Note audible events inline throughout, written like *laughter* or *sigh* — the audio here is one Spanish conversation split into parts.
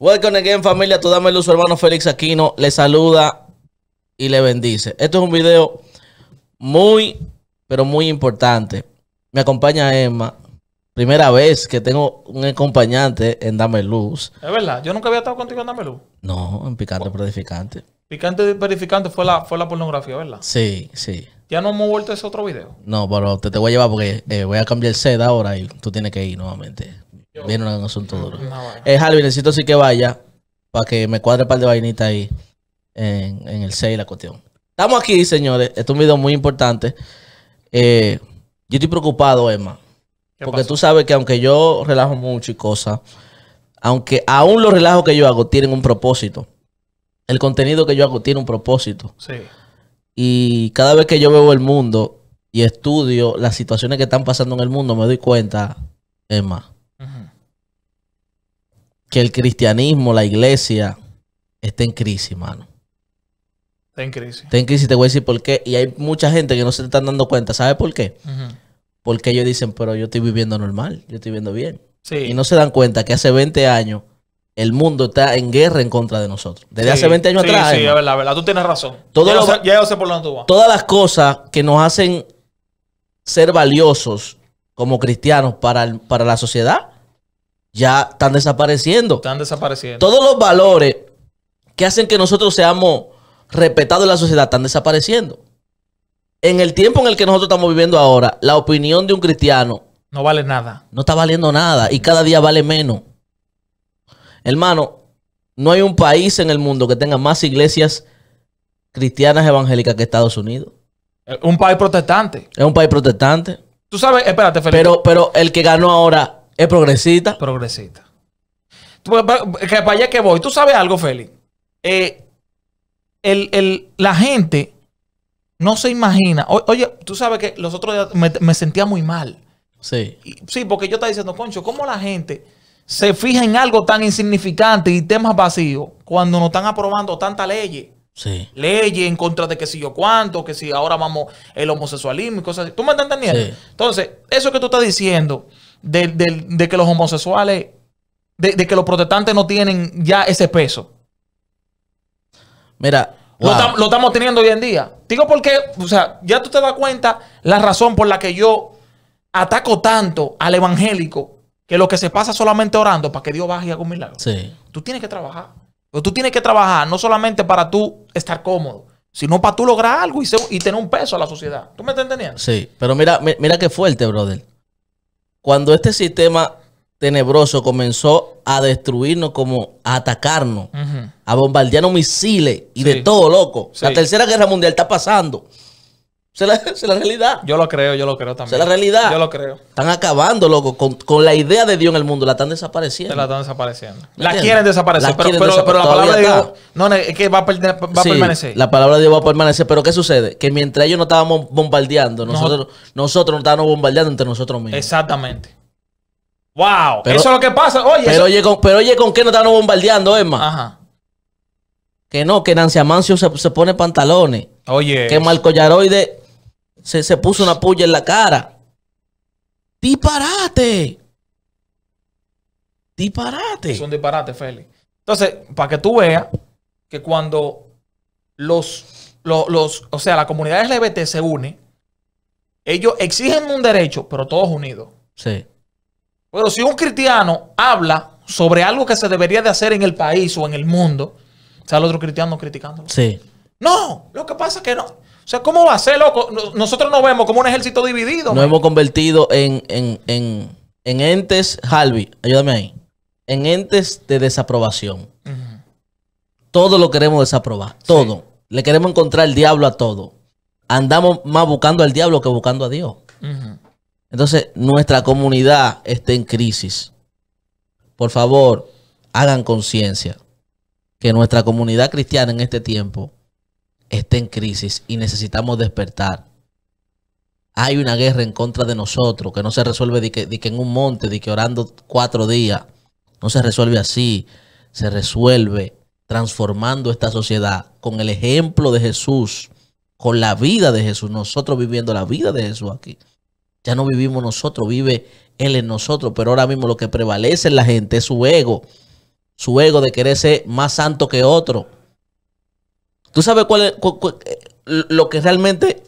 Welcome again familia, tú dame luz, su hermano Félix Aquino, le saluda y le bendice. Esto es un video muy, pero muy importante. Me acompaña Emma, primera vez que tengo un acompañante en Dame Luz. Es verdad, yo nunca había estado contigo en Dame Luz. No, en Picante Verificante. Picante Verificante fue la, fue la pornografía, ¿verdad? Sí, sí. Ya no hemos vuelto ese otro video. No, pero te, voy a llevar porque eh, voy a cambiar el set ahora y tú tienes que ir nuevamente. Viene un asunto duro. Javi, necesito sí que vaya para que me cuadre un par de vainitas ahí en, el 6 la cuestión. Estamos aquí, señores. Este es un video muy importante. Eh, yo estoy preocupado, Emma. Porque tú sabes que aunque yo relajo mucho y cosas, aunque aún los relajos que yo hago tienen un propósito. El contenido que yo hago tiene un propósito. Sí. Y cada vez que yo veo el mundo y estudio las situaciones que están pasando en el mundo, me doy cuenta, Emma, el cristianismo, la iglesia, está en crisis, mano. Está en crisis. en crisis, te voy a decir por qué. Y hay mucha gente que no se están dando cuenta. ¿Sabe por qué? Porque ellos dicen, pero yo estoy viviendo normal, yo estoy viviendo bien. Y no se dan cuenta que hace 20 años el mundo está en guerra en contra de nosotros. Desde hace 20 años atrás. Sí, verdad, Tú tienes razón. Todo por Todas las cosas que nos hacen ser valiosos como cristianos para, para la sociedad ya están desapareciendo. Están desapareciendo. Todos los valores que hacen que nosotros seamos respetados en la sociedad están desapareciendo. En el tiempo en el que nosotros estamos viviendo ahora, la opinión de un cristiano no vale nada. No está valiendo nada y cada día vale menos. Hermano, no hay un país en el mundo que tenga más iglesias cristianas evangélicas que Estados Unidos. Eh, un país protestante. Es un país protestante. Tú sabes, espérate, Felipe. Pero, pero el que ganó ahora es progresista. Progresista. que para allá que voy. Tú sabes algo, Félix. Eh, la gente no se imagina. oye, tú sabes que los otros días me, sentía muy mal. Sí. sí, porque yo estaba diciendo, concho, ¿cómo la gente se fija en algo tan insignificante y temas vacíos cuando nos están aprobando tantas leyes? Sí. Leyes en contra de que si yo cuánto, que si ahora vamos el homosexualismo y cosas así. ¿Tú me estás entendiendo? Entonces, eso que tú estás diciendo de, que los homosexuales, de, que los protestantes no tienen ya ese peso. Mira. Lo, estamos teniendo hoy en día. Digo porque, o sea, ya tú te das cuenta la razón por la que yo ataco tanto al evangélico que lo que se pasa solamente orando para que Dios baje y haga un milagro. Sí. Tú tienes que trabajar. tú tienes que trabajar no solamente para tú estar cómodo, sino para tú lograr algo y, tener un peso a la sociedad. ¿Tú me entendías? Sí, pero mira, mira qué fuerte, brother cuando este sistema tenebroso comenzó a destruirnos, como a atacarnos, a bombardearnos misiles y de todo, loco. La tercera guerra mundial está pasando. Se la, la realidad. Yo lo creo, yo lo creo también. Se la realidad. Yo lo creo. Están acabando, loco, con, la idea de Dios en el mundo. La están desapareciendo. la están desapareciendo. La quieren desaparecer, pero, pero, la palabra de Dios. No, es que va a, permanecer. La palabra de Dios va a permanecer. Pero ¿qué sucede? Que mientras ellos no estábamos bombardeando, nosotros, nosotros nos estábamos bombardeando entre nosotros mismos. Exactamente. ¡Wow! eso es lo que pasa. Oye, pero, oye con, qué no estábamos bombardeando, Emma? Ajá. Que no, que Nancy Amancio se, se pone pantalones. Oye. Que Marco Yaroide se, puso una puya en la cara. Disparate. Disparate. Son disparate, Félix. Entonces, para que tú veas que cuando los, o sea, la comunidad LGBT se une, ellos exigen un derecho, pero todos unidos. Sí. Pero si un cristiano habla sobre algo que se debería de hacer en el país o en el mundo, sale otro cristiano criticándolo. Sí. No, lo que pasa es que no. O sea, ¿cómo va a ser, loco? Nosotros nos vemos como un ejército dividido. Nos hemos convertido en, entes, Halvi, ayúdame ahí, en entes de desaprobación. Todo lo queremos desaprobar, todo. Le queremos encontrar el diablo a todo. Andamos más buscando al diablo que buscando a Dios. Entonces, nuestra comunidad está en crisis. Por favor, hagan conciencia que nuestra comunidad cristiana en este tiempo está en crisis y necesitamos despertar. Hay una guerra en contra de nosotros que no se resuelve de que, que en un monte, de que orando cuatro días. No se resuelve así. Se resuelve transformando esta sociedad con el ejemplo de Jesús, con la vida de Jesús, nosotros viviendo la vida de Jesús aquí. Ya no vivimos nosotros, vive Él en nosotros, pero ahora mismo lo que prevalece en la gente es su ego, su ego de querer ser más santo que otro ¿Tú sabes cuál eh, lo que realmente...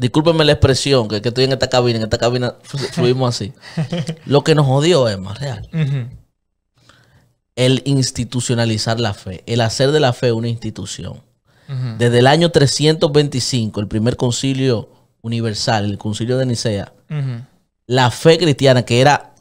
Discúlpeme la expresión, que, estoy en esta cabina, en esta cabina fuimos así. *laughs* lo que nos odió, es más real. El institucionalizar la fe, el hacer de la fe una institución. Desde el año 325, el primer concilio universal, el concilio de Nicea, la fe cristiana, que era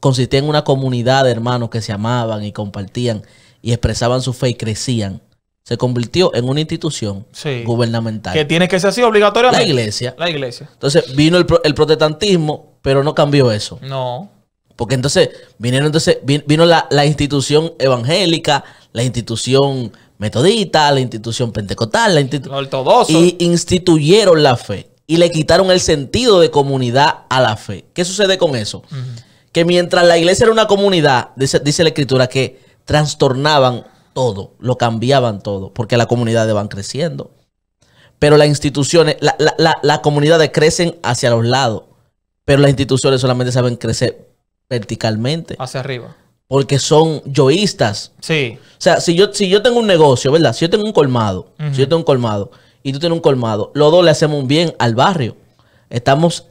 consistía en una comunidad de hermanos que se amaban y compartían y expresaban su fe y crecían se convirtió en una institución gubernamental. Que tiene que ser así obligatoriamente. La iglesia. La iglesia. Entonces vino el, protestantismo, pero no cambió eso. No. Porque entonces vinieron entonces vino la, institución evangélica, la institución metodista, la institución pentecostal, la institución y instituyeron la fe y le quitaron el sentido de comunidad a la fe. ¿Qué sucede con eso? Que mientras la iglesia era una comunidad, dice la escritura que trastornaban todo, lo cambiaban todo, porque las comunidades van creciendo. Pero las instituciones, las la, comunidades crecen hacia los lados, pero las instituciones solamente saben crecer verticalmente. Hacia arriba. Porque son yoístas. Sí. O sea, si yo, si yo tengo un negocio, ¿verdad? Si yo tengo un colmado, si yo tengo un colmado y tú tienes un colmado, los dos le hacemos un bien al barrio. Estamos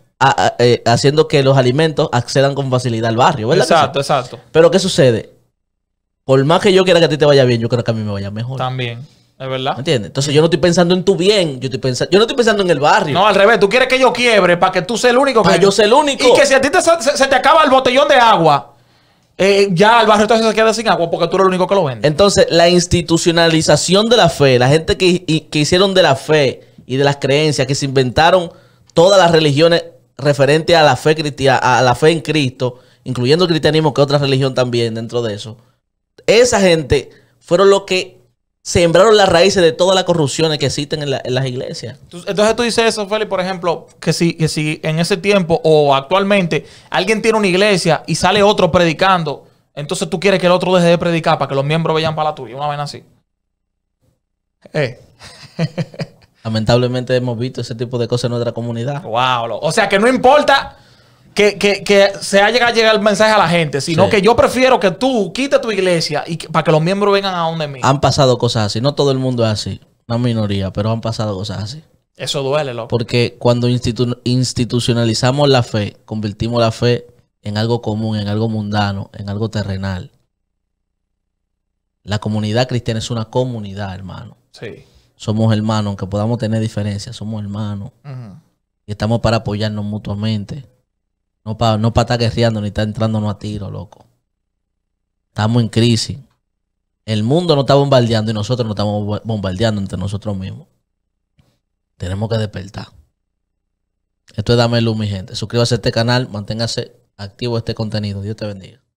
eh, haciendo que los alimentos accedan con facilidad al barrio, ¿verdad? Exacto, exacto. Pero ¿qué sucede? Por más que yo quiera que a ti te vaya bien, yo creo que a mí me vaya mejor. También. Es verdad. ¿Me entiendes? Entonces yo no estoy pensando en tu bien, yo, estoy yo no estoy pensando en el barrio. No, al revés, tú quieres que yo quiebre para que tú seas el único. que yo ser el único. Y que si a ti se, te acaba el botellón de agua, eh, ya el barrio entonces se queda sin agua porque tú eres el único que lo vende. Entonces, la institucionalización de la fe, la gente que, hicieron de la fe y de las creencias, que se inventaron todas las religiones referentes a la fe, a la fe en Cristo, incluyendo el cristianismo, que es otra religión también dentro de eso esa gente fueron los que sembraron las raíces de todas las corrupciones que existen en, las iglesias. Entonces tú dices eso, Feli, por ejemplo, que si, que si en ese tiempo o actualmente alguien tiene una iglesia y sale otro predicando, entonces tú quieres que el otro deje de predicar para que los miembros vayan para la tuya, una vez así. Eh. *laughs* Lamentablemente hemos visto ese tipo de cosas en nuestra comunidad. Wow, o sea que no importa que, que, que, se haya llegado el mensaje a la gente, sino que yo prefiero que tú quites tu iglesia y para que los miembros vengan a donde mí. Han pasado cosas así, no todo el mundo es así, una minoría, pero han pasado cosas así. Eso duele, loco. Porque cuando institucionalizamos la fe, convertimos la fe en algo común, en algo mundano, en algo terrenal. La comunidad cristiana es una comunidad, hermano. Sí. Somos hermanos, aunque podamos tener diferencias, somos hermanos. Y estamos para apoyarnos mutuamente no para no pa estar guerreando ni estar entrándonos a tiro, loco. Estamos en crisis. El mundo nos está bombardeando y nosotros nos estamos bombardeando entre nosotros mismos. Tenemos que despertar. Esto es Dame Luz, mi gente. Suscríbase a este canal, manténgase activo este contenido. Dios te bendiga.